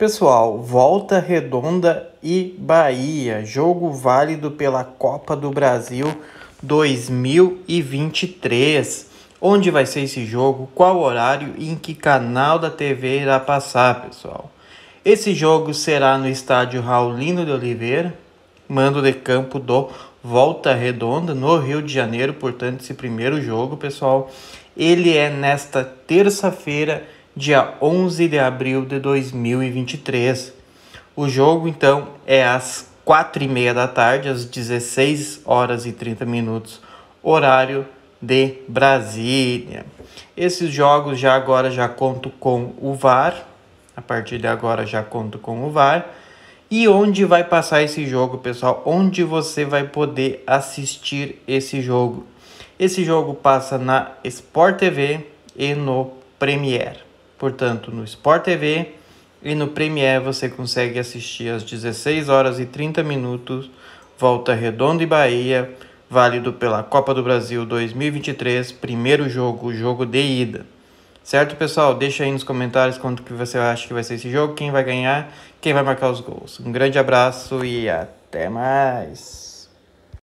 Pessoal, Volta Redonda e Bahia, jogo válido pela Copa do Brasil 2023. Onde vai ser esse jogo? Qual horário e em que canal da TV irá passar, pessoal? Esse jogo será no estádio Raulino de Oliveira, mando de campo do Volta Redonda, no Rio de Janeiro, portanto, esse primeiro jogo, pessoal. Ele é nesta terça-feira, dia 11 de abril de 2023. O jogo, então, é às 4 e meia da tarde, às 16 horas e 30 minutos, horário de Brasília. Esses jogos já agora já conto com o VAR. A partir de agora já conto com o VAR. E onde vai passar esse jogo, pessoal? Onde você vai poder assistir esse jogo? Esse jogo passa na Sport TV e no Premiere. Portanto, no Sport TV e no Premiere você consegue assistir às 16 horas e 30 minutos Volta Redonda e Bahia, válido pela Copa do Brasil 2023, primeiro jogo, jogo de ida. Certo, pessoal? Deixa aí nos comentários quanto que você acha que vai ser esse jogo, quem vai ganhar, quem vai marcar os gols. Um grande abraço e até mais.